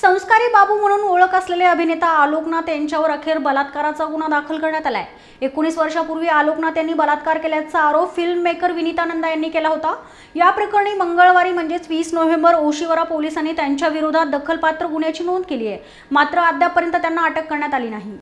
संस्कारी बाबू म्हणून ओळख असलेले अभिनेता आलोकनाथ यांच्यावर अखेर बलात्काराचा गुन्हा दाखल करण्यात आलाय एकोणीस वर्षापूर्वी आलोकनाथ यांनी बलात्कार केल्याचा आरोप फिल्म मेकर विनितानंदा यांनी केला होता या प्रकरणी मंगळवारी म्हणजेच वीस नोव्हेंबर ओशिवरा पोलिसांनी त्यांच्या विरोधात दखलपात्र गुन्ह्याची नोंद केली आहे मात्र अद्यापर्यंत त्यांना अटक करण्यात आली नाही